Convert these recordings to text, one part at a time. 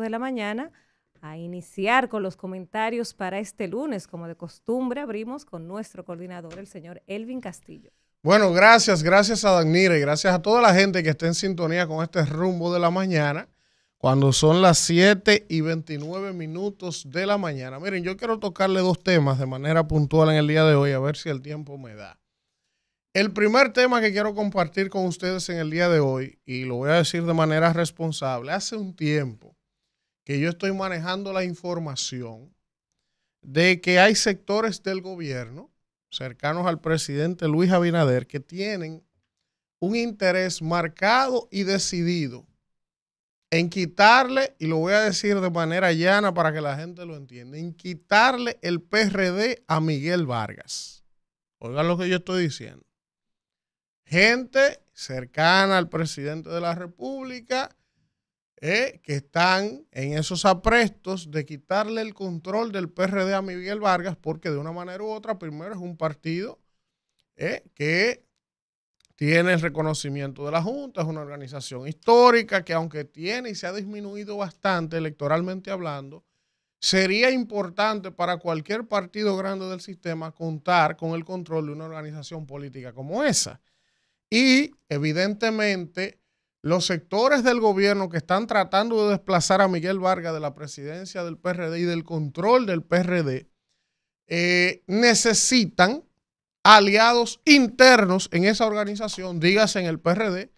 de la mañana a iniciar con los comentarios para este lunes. Como de costumbre, abrimos con nuestro coordinador, el señor Elvin Castillo. Bueno, gracias, gracias a Danira y gracias a toda la gente que está en sintonía con este rumbo de la mañana, cuando son las 7 y 29 minutos de la mañana. Miren, yo quiero tocarle dos temas de manera puntual en el día de hoy, a ver si el tiempo me da. El primer tema que quiero compartir con ustedes en el día de hoy, y lo voy a decir de manera responsable, hace un tiempo que yo estoy manejando la información de que hay sectores del gobierno cercanos al presidente Luis Abinader que tienen un interés marcado y decidido en quitarle, y lo voy a decir de manera llana para que la gente lo entienda, en quitarle el PRD a Miguel Vargas. Oigan lo que yo estoy diciendo. Gente cercana al presidente de la República, eh, que están en esos aprestos de quitarle el control del PRD a Miguel Vargas, porque de una manera u otra, primero es un partido eh, que tiene el reconocimiento de la Junta, es una organización histórica que aunque tiene y se ha disminuido bastante electoralmente hablando, sería importante para cualquier partido grande del sistema contar con el control de una organización política como esa. Y evidentemente los sectores del gobierno que están tratando de desplazar a Miguel Vargas de la presidencia del PRD y del control del PRD, eh, necesitan aliados internos en esa organización, dígase en el PRD,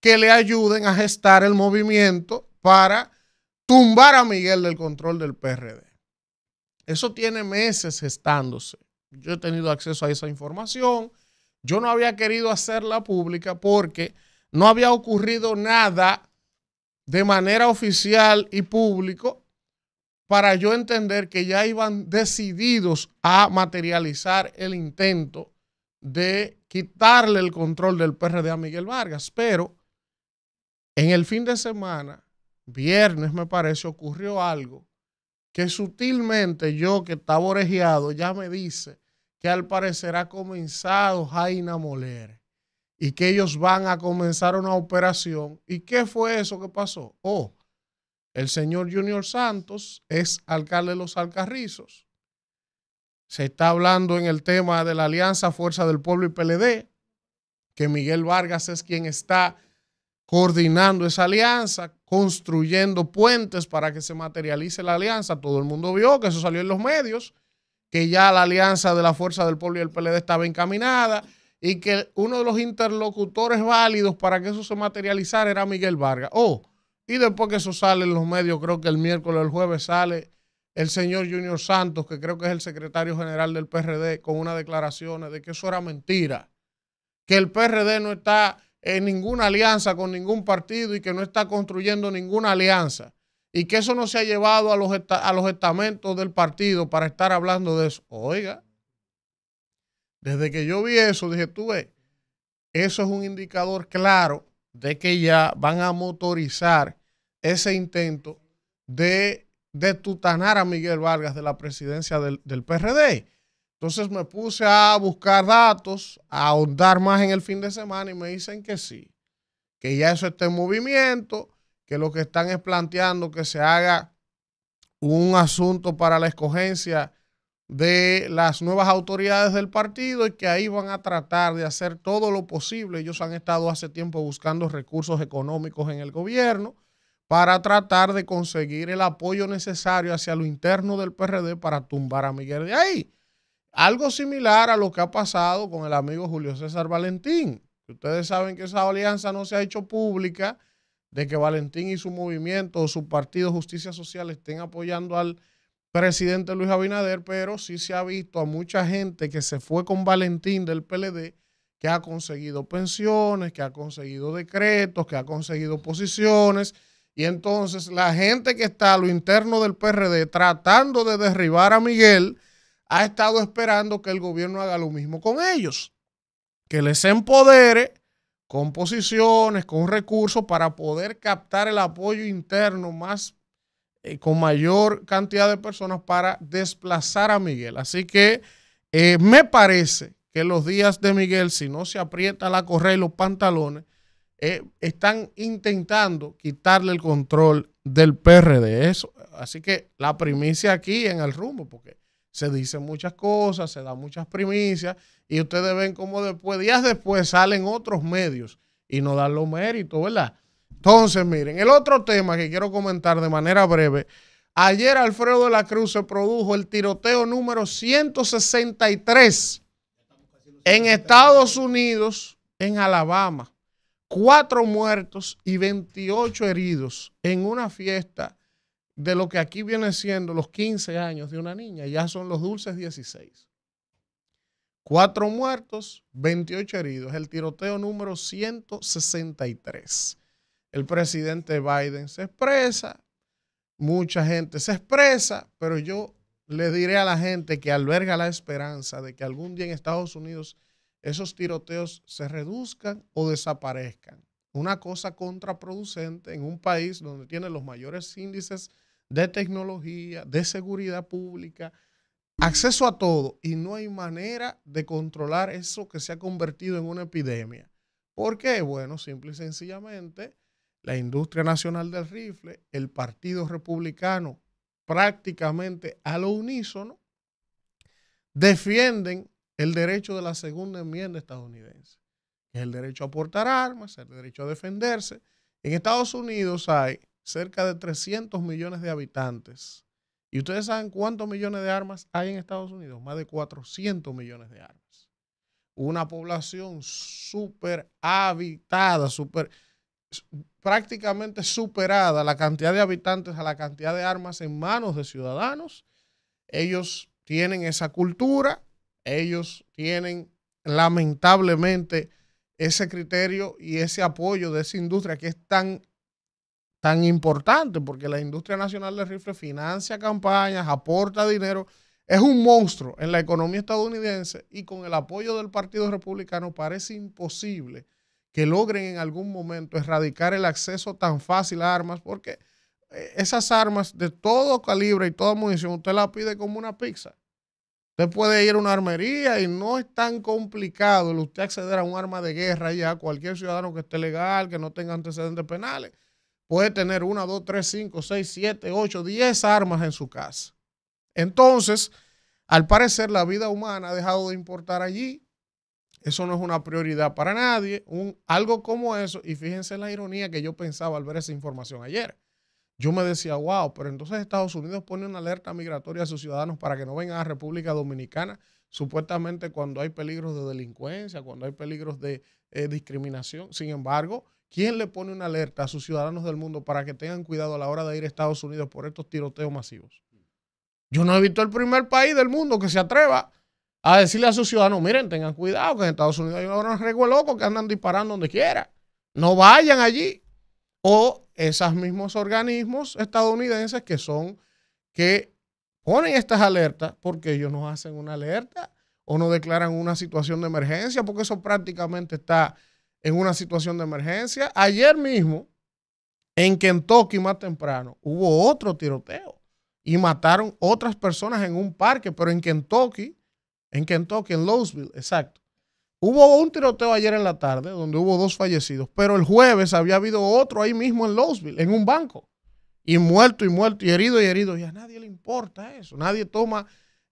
que le ayuden a gestar el movimiento para tumbar a Miguel del control del PRD. Eso tiene meses gestándose. Yo he tenido acceso a esa información. Yo no había querido hacerla pública porque no había ocurrido nada de manera oficial y público para yo entender que ya iban decididos a materializar el intento de quitarle el control del PRD a Miguel Vargas. Pero en el fin de semana, viernes me parece, ocurrió algo que sutilmente yo que estaba orejeado ya me dice que al parecer ha comenzado Jaina Molere y que ellos van a comenzar una operación. ¿Y qué fue eso que pasó? Oh, el señor Junior Santos es alcalde de los Alcarrizos. Se está hablando en el tema de la Alianza Fuerza del Pueblo y PLD, que Miguel Vargas es quien está coordinando esa alianza, construyendo puentes para que se materialice la alianza. Todo el mundo vio que eso salió en los medios, que ya la alianza de la Fuerza del Pueblo y el PLD estaba encaminada y que uno de los interlocutores válidos para que eso se materializara era Miguel Vargas. Oh, y después que eso sale en los medios, creo que el miércoles o el jueves sale el señor Junior Santos, que creo que es el secretario general del PRD, con una declaración de que eso era mentira, que el PRD no está en ninguna alianza con ningún partido y que no está construyendo ninguna alianza y que eso no se ha llevado a los, a los estamentos del partido para estar hablando de eso. Oiga, desde que yo vi eso, dije, tú ves, eso es un indicador claro de que ya van a motorizar ese intento de, de tutanar a Miguel Vargas de la presidencia del, del PRD. Entonces me puse a buscar datos, a ahondar más en el fin de semana y me dicen que sí, que ya eso está en movimiento, que lo que están es planteando que se haga un asunto para la escogencia de las nuevas autoridades del partido y que ahí van a tratar de hacer todo lo posible. Ellos han estado hace tiempo buscando recursos económicos en el gobierno para tratar de conseguir el apoyo necesario hacia lo interno del PRD para tumbar a Miguel de ahí. Algo similar a lo que ha pasado con el amigo Julio César Valentín. Ustedes saben que esa alianza no se ha hecho pública de que Valentín y su movimiento o su partido Justicia Social estén apoyando al presidente Luis Abinader, pero sí se ha visto a mucha gente que se fue con Valentín del PLD, que ha conseguido pensiones, que ha conseguido decretos, que ha conseguido posiciones. Y entonces la gente que está a lo interno del PRD tratando de derribar a Miguel ha estado esperando que el gobierno haga lo mismo con ellos, que les empodere con posiciones, con recursos para poder captar el apoyo interno más eh, con mayor cantidad de personas para desplazar a Miguel. Así que eh, me parece que los días de Miguel, si no se aprieta la correa y los pantalones, eh, están intentando quitarle el control del PRD. Eso. Así que la primicia aquí en el rumbo, porque se dicen muchas cosas, se dan muchas primicias, y ustedes ven cómo después, días después, salen otros medios y no dan los méritos, ¿verdad? Entonces, miren, el otro tema que quiero comentar de manera breve. Ayer Alfredo de la Cruz se produjo el tiroteo número 163 en Estados Unidos, en Alabama. Cuatro muertos y 28 heridos en una fiesta de lo que aquí viene siendo los 15 años de una niña. Ya son los dulces 16. Cuatro muertos, 28 heridos. El tiroteo número 163. El presidente Biden se expresa, mucha gente se expresa, pero yo le diré a la gente que alberga la esperanza de que algún día en Estados Unidos esos tiroteos se reduzcan o desaparezcan. Una cosa contraproducente en un país donde tiene los mayores índices de tecnología, de seguridad pública, acceso a todo y no hay manera de controlar eso que se ha convertido en una epidemia. ¿Por qué? Bueno, simple y sencillamente la industria nacional del rifle, el Partido Republicano, prácticamente a lo unísono, defienden el derecho de la segunda enmienda estadounidense, que es el derecho a portar armas, el derecho a defenderse. En Estados Unidos hay cerca de 300 millones de habitantes. ¿Y ustedes saben cuántos millones de armas hay en Estados Unidos? Más de 400 millones de armas. Una población súper habitada, súper prácticamente superada la cantidad de habitantes a la cantidad de armas en manos de ciudadanos. Ellos tienen esa cultura, ellos tienen lamentablemente ese criterio y ese apoyo de esa industria que es tan, tan importante, porque la industria nacional de rifles financia campañas, aporta dinero, es un monstruo en la economía estadounidense y con el apoyo del Partido Republicano parece imposible que logren en algún momento erradicar el acceso tan fácil a armas, porque eh, esas armas de todo calibre y toda munición, usted la pide como una pizza. Usted puede ir a una armería y no es tan complicado el usted acceder a un arma de guerra ya. Cualquier ciudadano que esté legal, que no tenga antecedentes penales, puede tener una, dos, tres, cinco, seis, siete, ocho, diez armas en su casa. Entonces, al parecer, la vida humana ha dejado de importar allí eso no es una prioridad para nadie. algo como eso, y fíjense la ironía que yo pensaba al ver esa información ayer. Yo me decía, wow, pero entonces Estados Unidos pone una alerta migratoria a sus ciudadanos para que no vengan a República Dominicana, supuestamente cuando hay peligros de delincuencia, cuando hay peligros de eh, discriminación. Sin embargo, ¿quién le pone una alerta a sus ciudadanos del mundo para que tengan cuidado a la hora de ir a Estados Unidos por estos tiroteos masivos? Yo no he visto el primer país del mundo que se atreva a decirle a sus ciudadanos, miren, tengan cuidado que en Estados Unidos hay una regla locos que andan disparando donde quiera. No vayan allí. O esos mismos organismos estadounidenses que son, que ponen estas alertas porque ellos no hacen una alerta o no declaran una situación de emergencia porque eso prácticamente está en una situación de emergencia. Ayer mismo, en Kentucky más temprano, hubo otro tiroteo y mataron otras personas en un parque, pero en Kentucky en Kentucky, en Louisville, exacto. Hubo un tiroteo ayer en la tarde donde hubo dos fallecidos, pero el jueves había habido otro ahí mismo en Louisville, en un banco. Y muerto y muerto y herido y herido. Y a nadie le importa eso. Nadie toma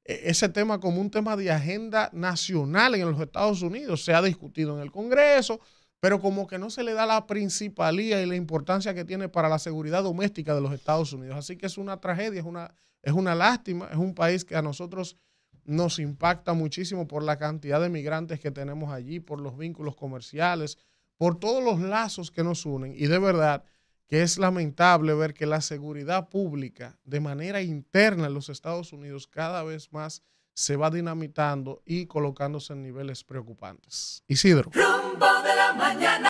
eh, ese tema como un tema de agenda nacional en los Estados Unidos. Se ha discutido en el Congreso, pero como que no se le da la principalía y la importancia que tiene para la seguridad doméstica de los Estados Unidos. Así que es una tragedia, es una, es una lástima, es un país que a nosotros nos impacta muchísimo por la cantidad de migrantes que tenemos allí, por los vínculos comerciales, por todos los lazos que nos unen. Y de verdad que es lamentable ver que la seguridad pública de manera interna en los Estados Unidos cada vez más se va dinamitando y colocándose en niveles preocupantes. Isidro. de la mañana.